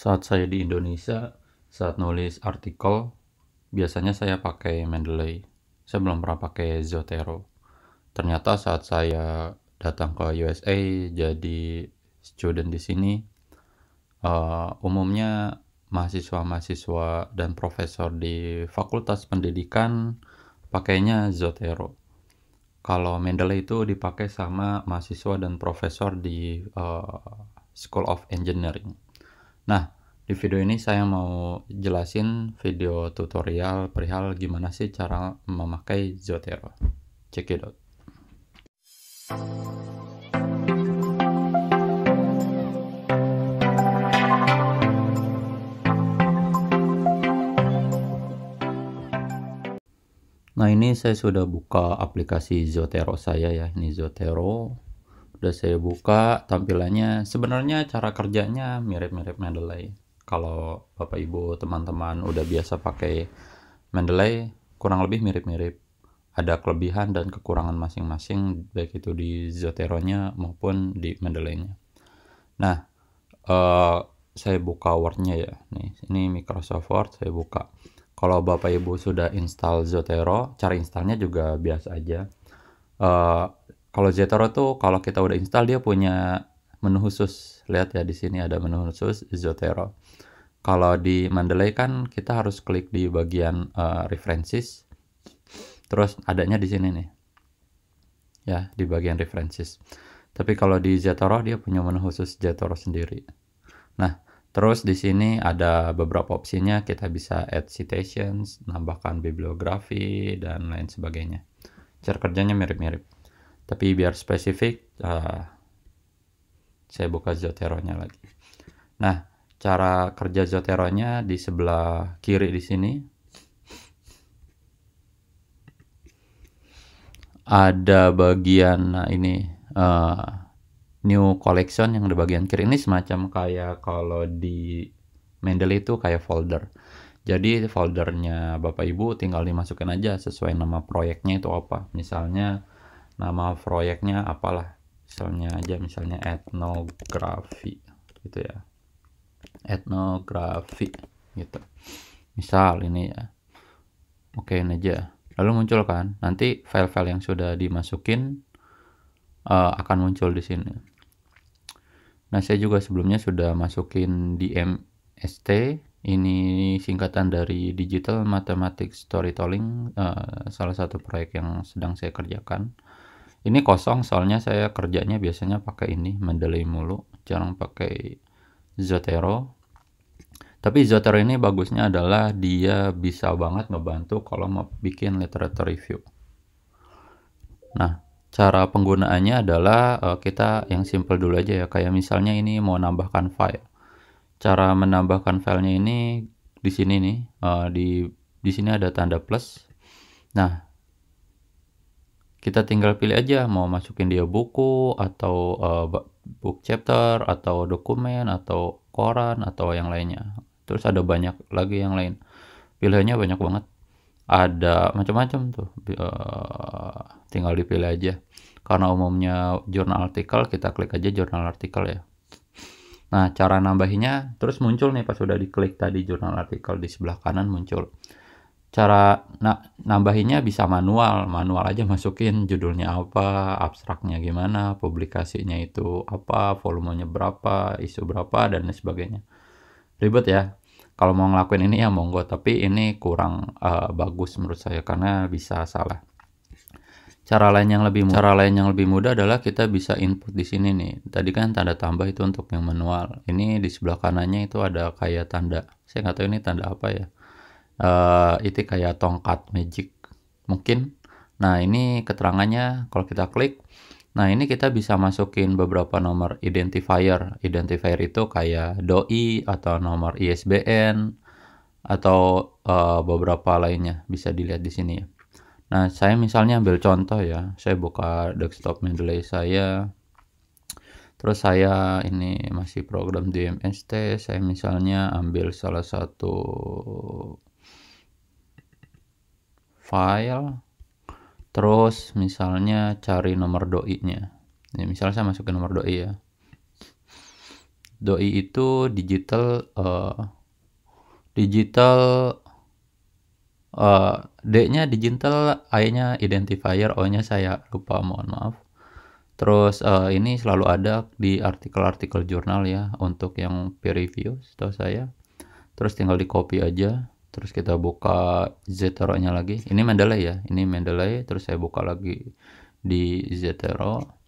saat saya di Indonesia, saat nulis artikel, biasanya saya pakai Mendeley. Saya belum pernah pakai Zotero. Ternyata saat saya datang ke USA jadi student di sini, uh, umumnya mahasiswa-mahasiswa dan profesor di fakultas pendidikan pakainya Zotero. Kalau Mendeley itu dipakai sama mahasiswa dan profesor di uh, School of Engineering Nah, di video ini saya mau jelasin video tutorial perihal gimana sih cara memakai Zotero. Check it out. Nah ini saya sudah buka aplikasi Zotero saya ya, ini Zotero Udah saya buka tampilannya. Sebenarnya cara kerjanya mirip-mirip Mendeley. Kalau Bapak Ibu teman-teman udah biasa pakai Mendeley, kurang lebih mirip-mirip. Ada kelebihan dan kekurangan masing-masing baik itu di Zotero-nya maupun di Mendeley-nya. Nah, uh, saya buka word ya. Nih, ini Microsoft Word saya buka kalau bapak ibu sudah install Zotero, cara installnya juga biasa aja. Uh, kalau Zotero tuh kalau kita udah install dia punya menu khusus. Lihat ya di sini ada menu khusus Zotero. Kalau di Mandalay kan kita harus klik di bagian uh, references. Terus adanya di sini nih. Ya, di bagian references. Tapi kalau di Zotero dia punya menu khusus Zotero sendiri. Nah, Terus di sini ada beberapa opsinya, kita bisa add citations, nambahkan bibliografi, dan lain sebagainya. Cara kerjanya mirip-mirip tapi biar spesifik uh, saya buka Zotero-nya lagi nah cara kerja Zotero-nya di sebelah kiri di sini ada bagian nah ini uh, new collection yang di bagian kiri ini semacam kayak kalau di Mendeley itu kayak folder jadi foldernya bapak ibu tinggal dimasukkan aja sesuai nama proyeknya itu apa misalnya nama proyeknya apalah misalnya aja misalnya etnografi gitu ya etnografi gitu misal ini ya oke ini aja lalu muncul kan nanti file-file yang sudah dimasukin uh, akan muncul di sini nah saya juga sebelumnya sudah masukin DMST ini singkatan dari Digital Mathematics Storytelling, uh, salah satu proyek yang sedang saya kerjakan ini kosong soalnya saya kerjanya biasanya pakai ini Mendeley mulu jarang pakai Zotero tapi Zotero ini bagusnya adalah dia bisa banget ngebantu kalau mau bikin literature review nah cara penggunaannya adalah eh, kita yang simple dulu aja ya kayak misalnya ini mau nambahkan file cara menambahkan filenya ini di sini nih uh, di di sini ada tanda plus nah kita tinggal pilih aja mau masukin dia buku atau uh, book chapter atau dokumen atau koran atau yang lainnya terus ada banyak lagi yang lain pilihannya banyak banget ada macam-macam tuh uh, tinggal dipilih aja karena umumnya jurnal artikel kita klik aja jurnal artikel ya nah cara nambahinnya terus muncul nih pas sudah diklik tadi jurnal artikel di sebelah kanan muncul cara na nambahinnya bisa manual manual aja masukin judulnya apa abstraknya gimana publikasinya itu apa volumenya berapa isu berapa dan lain sebagainya ribet ya kalau mau ngelakuin ini ya monggo tapi ini kurang uh, bagus menurut saya karena bisa salah cara lain yang lebih mudah. cara lain yang lebih mudah adalah kita bisa input di sini nih tadi kan tanda tambah itu untuk yang manual ini di sebelah kanannya itu ada kayak tanda saya nggak tahu ini tanda apa ya uh, itu kayak tongkat magic mungkin nah ini keterangannya kalau kita klik Nah, ini kita bisa masukin beberapa nomor identifier. Identifier itu kayak DOI atau nomor ISBN atau uh, beberapa lainnya bisa dilihat di sini ya. Nah, saya misalnya ambil contoh ya. Saya buka desktop Mendeley saya. Terus saya ini masih program DMST, saya misalnya ambil salah satu file terus misalnya cari nomor doi-nya ya, misalnya saya masukin nomor doi ya doi itu digital uh, digital uh, d-nya digital i-nya identifier o-nya saya lupa mohon maaf terus uh, ini selalu ada di artikel-artikel jurnal ya untuk yang peer review setahu saya terus tinggal di copy aja terus kita buka zetero-nya lagi. Ini Mendeley ya, ini Mendeley, terus saya buka lagi di zetero.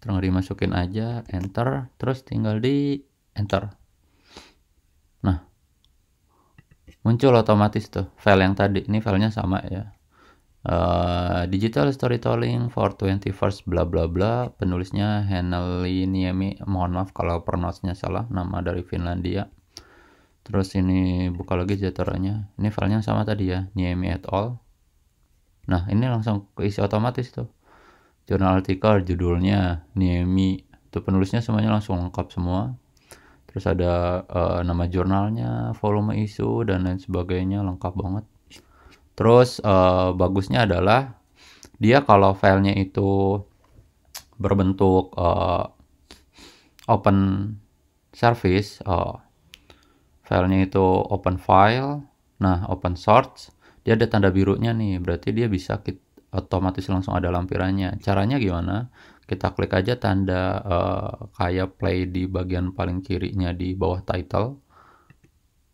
Terus dimasukin aja, enter, terus tinggal di enter. Nah, muncul otomatis tuh file yang tadi. Ini filenya sama ya. Uh, digital storytelling for 21st bla bla bla penulisnya Henley Niemi mohon maaf kalau pronounce-nya salah nama dari Finlandia terus ini buka lagi jadwalannya ini filenya sama tadi ya Niemi at all. nah ini langsung keisi otomatis tuh jurnal artikel judulnya Niemi itu penulisnya semuanya langsung lengkap semua terus ada uh, nama jurnalnya volume isu dan lain sebagainya lengkap banget terus uh, bagusnya adalah dia kalau filenya itu berbentuk uh, open service uh, filenya itu open file nah open source dia ada tanda birunya nih berarti dia bisa kita, otomatis langsung ada lampirannya caranya gimana kita klik aja tanda uh, kayak play di bagian paling kirinya di bawah title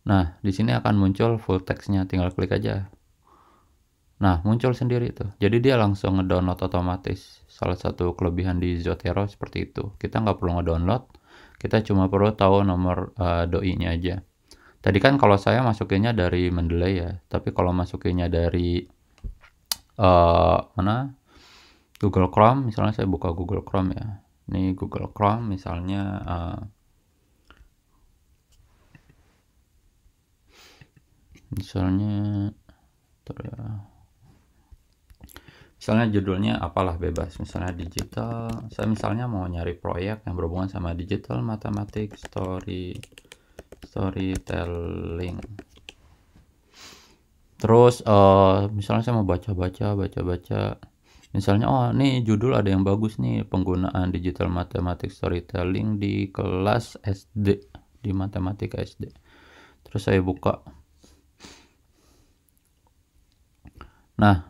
nah di sini akan muncul full textnya tinggal klik aja Nah, muncul sendiri itu. Jadi dia langsung ngedownload otomatis. Salah satu kelebihan di Zotero seperti itu. Kita nggak perlu ngedownload, kita cuma perlu tahu nomor uh, doi-nya aja. Tadi kan kalau saya masukinnya dari Mendeley ya, tapi kalau masukinnya dari uh, mana Google Chrome, misalnya saya buka Google Chrome ya. Ini Google Chrome misalnya uh, misalnya ya. Misalnya judulnya apalah bebas, misalnya digital. Saya misalnya mau nyari proyek yang berhubungan sama digital mathematics story storytelling terus uh, misalnya saya mau baca-baca baca-baca misalnya oh nih judul ada yang bagus nih penggunaan digital matematik storytelling di kelas SD di matematika SD terus saya buka nah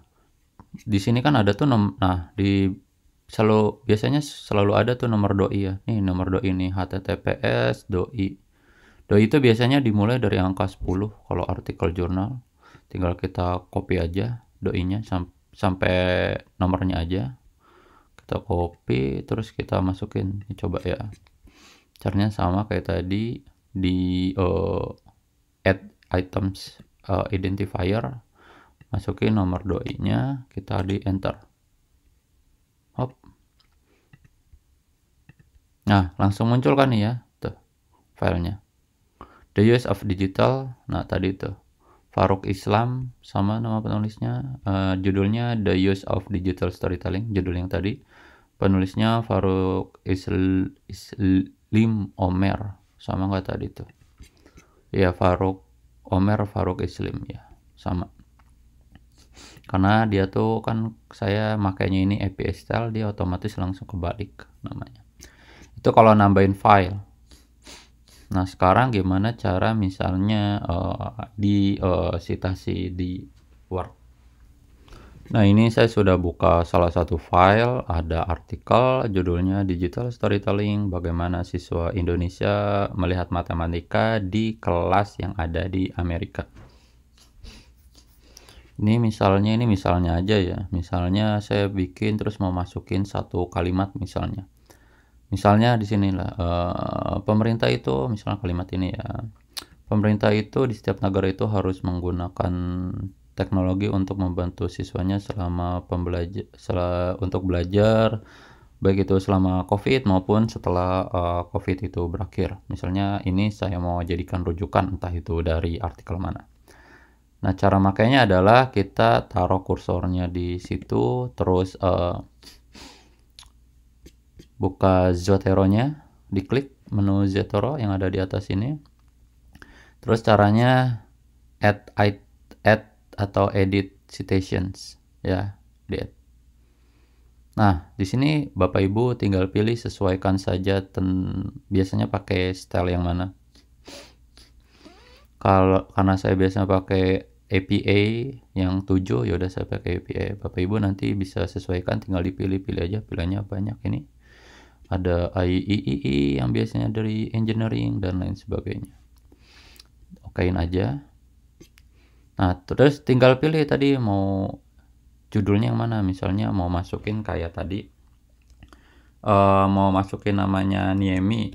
di sini kan ada tuh nah di selalu biasanya selalu ada tuh nomor doi ya nih nomor doi ini https doi Doi itu biasanya dimulai dari angka 10 kalau artikel jurnal. Tinggal kita copy aja doinya sam sampai nomornya aja. Kita copy terus kita masukin. Ini coba ya. Caranya sama kayak tadi di uh, add items uh, identifier masukin nomor doinya kita di enter hop nah langsung muncul kan ya tuh filenya The Use of Digital nah tadi itu Faruk Islam sama nama penulisnya uh, judulnya The Use of Digital Storytelling judul yang tadi penulisnya Faruk Islim Omer sama nggak tadi itu ya Faruk Omer Faruk Islim ya sama karena dia tuh kan saya makainya ini API style dia otomatis langsung kebalik namanya itu kalau nambahin file Nah sekarang gimana cara misalnya uh, di uh, eh, citasi di Word. Nah ini saya sudah buka salah satu file, ada artikel judulnya Digital Storytelling Bagaimana Siswa Indonesia Melihat Matematika di Kelas yang ada di Amerika. Ini misalnya, ini misalnya aja ya. Misalnya saya bikin terus mau masukin satu kalimat misalnya misalnya di sini lah uh, pemerintah itu misalnya kalimat ini ya pemerintah itu di setiap negara itu harus menggunakan teknologi untuk membantu siswanya selama pembelajar untuk belajar baik itu selama COVID maupun setelah uh, COVID itu berakhir. Misalnya ini saya mau jadikan rujukan entah itu dari artikel mana. Nah, cara makainya adalah kita taruh kursornya di situ terus uh, buka Zotero-nya, diklik menu Zotero yang ada di atas ini. Terus caranya add, add, atau edit citations ya, di add. Nah, di sini Bapak Ibu tinggal pilih sesuaikan saja ten, biasanya pakai style yang mana. Kalau karena saya biasanya pakai APA yang 7 ya udah saya pakai APA. Bapak Ibu nanti bisa sesuaikan tinggal dipilih-pilih aja pilihannya banyak ini ada IEEE e e yang biasanya dari engineering dan lain sebagainya okein aja nah terus tinggal pilih tadi mau judulnya yang mana misalnya mau masukin kayak tadi uh, mau masukin namanya Niemi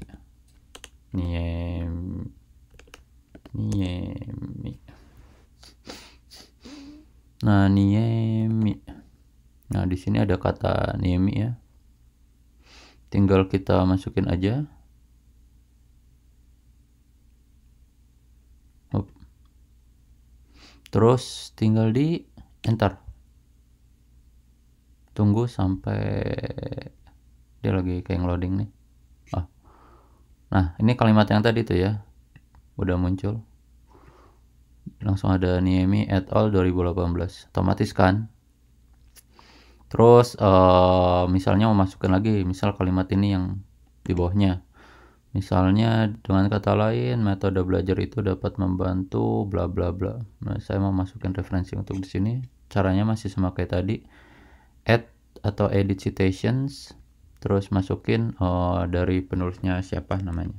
Niemi Niemi nah Niemi nah di sini ada kata Niemi ya tinggal kita masukin aja terus tinggal di enter tunggu sampai dia lagi kayak loading nih oh. nah ini kalimat yang tadi tuh ya udah muncul langsung ada Niemi et al 2018 otomatis kan Terus uh, misalnya mau masukin lagi misal kalimat ini yang di bawahnya. Misalnya dengan kata lain metode belajar itu dapat membantu bla bla bla. Nah, saya mau masukin referensi untuk di sini. Caranya masih sama kayak tadi. Add atau edit citations terus masukin uh, dari penulisnya siapa namanya.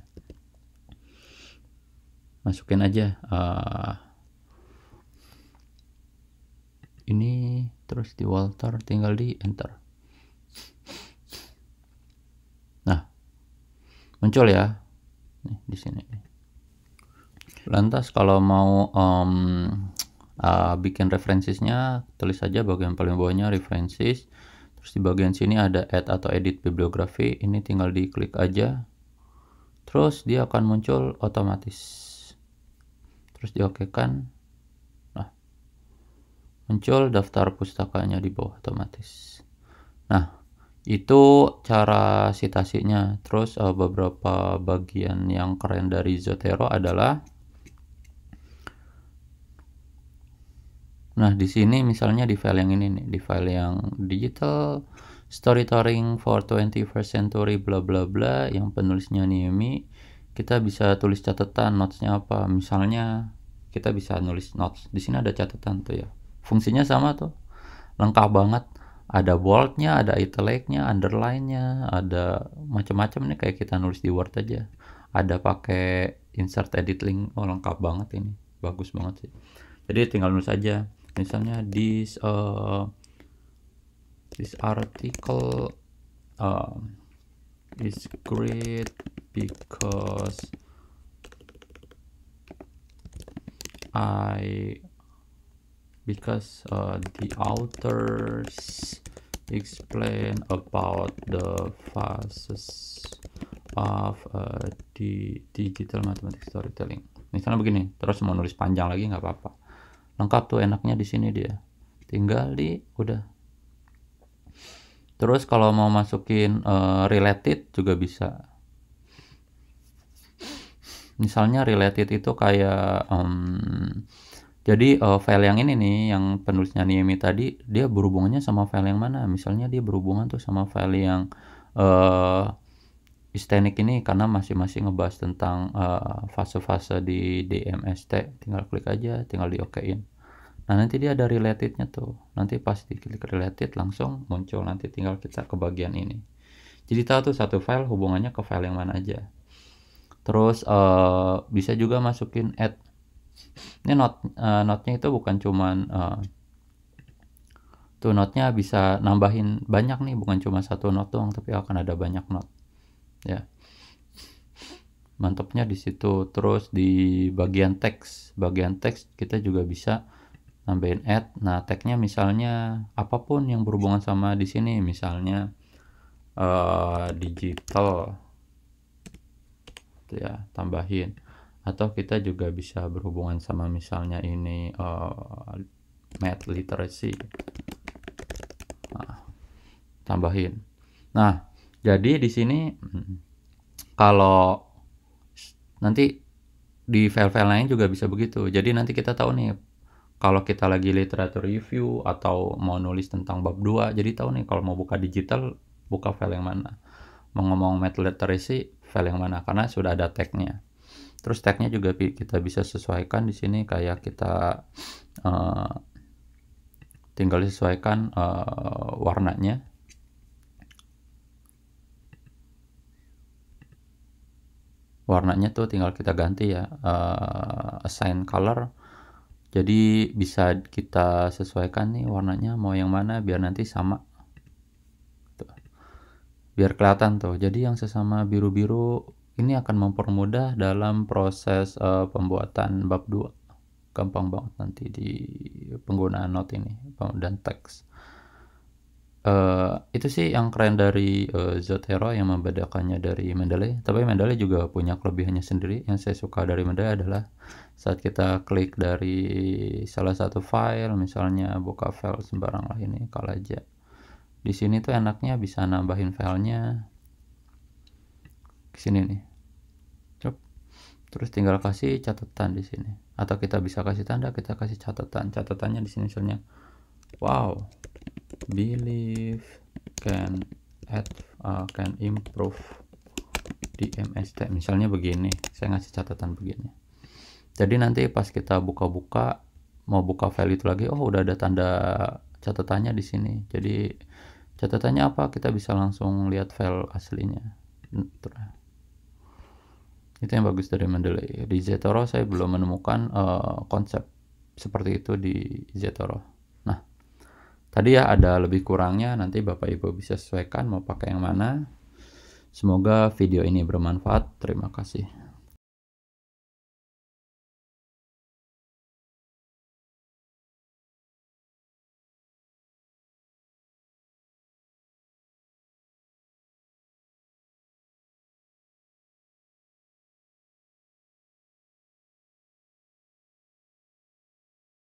Masukin aja uh, ini terus di Walter tinggal di enter nah muncul ya nih di sini lantas kalau mau um, uh, bikin referensinya tulis saja bagian paling bawahnya referensis terus di bagian sini ada add atau edit bibliografi ini tinggal diklik aja terus dia akan muncul otomatis terus dioke kan muncul daftar pustakanya di bawah otomatis nah itu cara citasinya terus uh, beberapa bagian yang keren dari Zotero adalah nah di sini misalnya di file yang ini nih di file yang digital storytelling for 21st century bla bla bla yang penulisnya Niemi kita bisa tulis catatan notes nya apa misalnya kita bisa nulis notes di sini ada catatan tuh ya fungsinya sama tuh lengkap banget ada boldnya ada italic underlinenya ada macam-macam nih kayak kita nulis di word aja ada pakai insert edit link oh lengkap banget ini bagus banget sih jadi tinggal nulis aja misalnya this uh, this article uh, is great because I because uh, the authors explain about the phases of uh, digital mathematics storytelling misalnya begini terus mau nulis panjang lagi nggak apa-apa lengkap tuh enaknya di sini dia tinggal di udah terus kalau mau masukin uh, related juga bisa misalnya related itu kayak um, jadi uh, file yang ini nih yang penulisnya Niemi tadi dia berhubungannya sama file yang mana? Misalnya dia berhubungan tuh sama file yang uh, Istenik ini karena masing-masing ngebahas tentang eh, fase-fase uh, di DMST, tinggal klik aja, tinggal di okein. Nah, nanti dia ada relatednya tuh. Nanti pas diklik related langsung muncul nanti tinggal kita ke bagian ini. Jadi tahu tuh satu file hubungannya ke file yang mana aja. Terus uh, bisa juga masukin add ini not uh, notnya itu bukan cuman uh, tuh notnya bisa nambahin banyak nih bukan cuma satu not doang tapi akan ada banyak not ya mantapnya di situ terus di bagian teks bagian teks kita juga bisa nambahin add nah tagnya misalnya apapun yang berhubungan sama di sini misalnya uh, digital ya tambahin atau kita juga bisa berhubungan sama misalnya ini uh, math literacy nah, tambahin nah jadi di sini mm, kalau nanti di file-file lain juga bisa begitu jadi nanti kita tahu nih kalau kita lagi literatur review atau mau nulis tentang bab 2 jadi tahu nih kalau mau buka digital buka file yang mana mau ngomong math literacy file yang mana karena sudah ada tagnya Terus tagnya juga kita bisa sesuaikan di sini kayak kita uh, tinggal sesuaikan uh, eh, warnanya. Warnanya tuh tinggal kita ganti ya, uh, assign color. Jadi bisa kita sesuaikan nih warnanya mau yang mana biar nanti sama biar kelihatan tuh jadi yang sesama biru-biru ini akan mempermudah dalam proses uh, pembuatan bab 2 gampang banget nanti di penggunaan note ini dan teks uh, itu sih yang keren dari uh, Zotero yang membedakannya dari Mendeley tapi Mendeley juga punya kelebihannya sendiri yang saya suka dari Mendeley adalah saat kita klik dari salah satu file misalnya buka file sembarang lah ini kalau aja. di sini tuh enaknya bisa nambahin filenya ke sini nih Cep. terus tinggal kasih catatan di sini atau kita bisa kasih tanda kita kasih catatan catatannya di sini misalnya wow believe can add uh, can improve di MST misalnya begini saya ngasih catatan begini jadi nanti pas kita buka-buka mau buka file itu lagi oh udah ada tanda catatannya di sini jadi catatannya apa kita bisa langsung lihat file aslinya itu yang bagus dari Mendeley di Zetoro saya belum menemukan uh, konsep seperti itu di Zetoro nah tadi ya ada lebih kurangnya nanti bapak ibu bisa sesuaikan mau pakai yang mana semoga video ini bermanfaat terima kasih